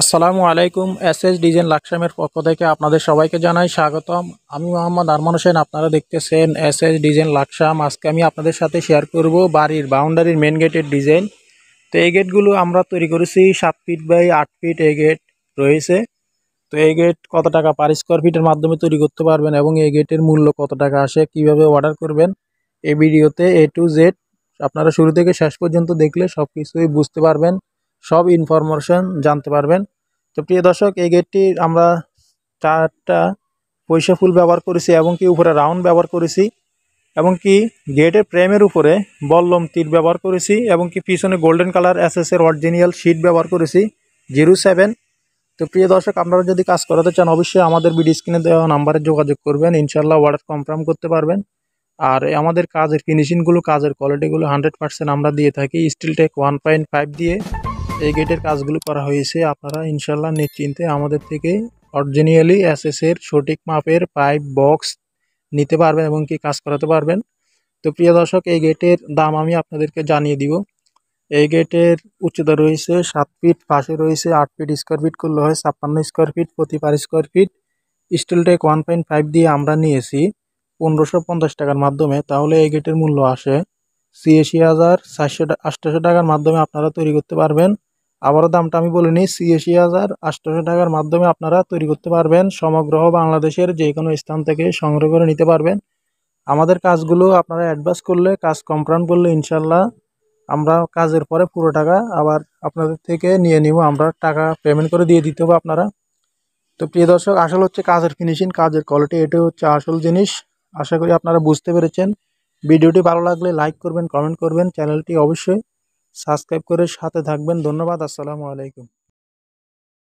আসসালামু আলাইকুম S S design লাকসামের পক্ষ থেকে আপনাদের সবাইকে জানাই স্বাগতম আমি মোহাম্মদ আরমান হোসেন আপনারা দেখতেছেন এস এস ডিজাইন লাকসাম আজকে আমি আপনাদের সাথে শেয়ার করব বাড়ির বাউন্ডারির মেন গেটের ডিজাইন তো এই গেটগুলো আমরা তৈরি করেছি সাত ফিট বাই আট ফিট এই গেট রয়েছে তো এই গেট কত টাকা পার স্কোয়ার ফিটের মাধ্যমে তৈরি করতে পারবেন এবং এই গেটের মূল্য কত টাকা আসে কিভাবে অর্ডার করবেন এই ভিডিওতে এ টু জেড আপনারা শুরু থেকে শেষ পর্যন্ত দেখলে সব কিছুই বুঝতে পারবেন সব ইনফরমেশন জানতে পারবেন তো প্রিয় দর্শক এই গেটটি আমরা চারটা পয়সা ফুল ব্যবহার করেছি এবং কি উপরে রাউন্ড ব্যবহার করেছি এবং কি গেটের প্রেমের উপরে বল্লম তীর ব্যবহার করেছি এবং কি পিছনে গোল্ডেন কালার এর অরিজিনাল শিট ব্যবহার করেছি জিরো সেভেন তো প্রিয় দর্শক আপনারা যদি কাজ করাতে চান অবশ্যই আমাদের ভিডিও স্ক্রিনে দেওয়া নাম্বারে যোগাযোগ করবেন ইনশাল্লাহ অর্ডার কনফার্ম করতে পারবেন আর আমাদের কাজের ফিনিশিংগুলো কাজের কোয়ালিটিগুলো হান্ড্রেড পার্সেন্ট আমরা দিয়ে থাকি steel tech one point five দিয়ে এই গেটের কাজগুলো করা হয়েছে আপনারা ইনশাল্লাহ নিশ্চিন্তে আমাদের থেকে অরিজিনিয়ালি এর সঠিক মাপের পাইপ বক্স নিতে পারবেন এবং কি কাজ করাতে পারবেন তো প্রিয় দর্শক এই গেটের দাম আমি আপনাদেরকে জানিয়ে দিব এই গেটের উচ্চতা রয়েছে সাত ফিট পাশে রয়েছে আট ফিট স্কোয়ার ফিট করলে হয় ছাপ্পান্ন স্কোয়ার ফিট প্রতি per square feet tech one point five দিয়ে আমরা নিয়েছি পনেরোশো পঞ্চাশ টাকার মাধ্যমে তাহলে এই গেটের মূল্য আসে ছিয়াশি হাজার চারশো টাকার মাধ্যমে আপনারা তৈরি করতে পারবেন আবারও দামটা আমি বলে নিই ছিয়াশি হাজার আটশোশো টাকার মাধ্যমে আপনারা তৈরি করতে পারবেন সমগ্র বাংলাদেশের যে কোনো স্থান থেকে সংগ্রহ করে নিতে পারবেন আমাদের কাজগুলো আপনারা অ্যাডভান্স করলে কাজ কমপ্লান করলে ইনশাল্লাহ আমরা কাজের পরে পুরো টাকা আবার আপনাদের থেকে নিয়ে নিব আমরা টাকা পেমেন্ট করে দিয়ে দিতে হবে আপনারা তো প্রিয় দর্শক আসল হচ্ছে কাজের ফিনিশিং কাজের কোয়ালিটি এটা হচ্ছে আসল জিনিস আশা করি আপনারা বুঝতে পেরেছেন ভিডিওটি ভালো লাগলে লাইক করবেন কমেন্ট করবেন চ্যানেলটি অবশ্যই সাবস্ক্রাইব করে সাথে থাকবেন ধন্যবাদ আসসালামু আলাইকুম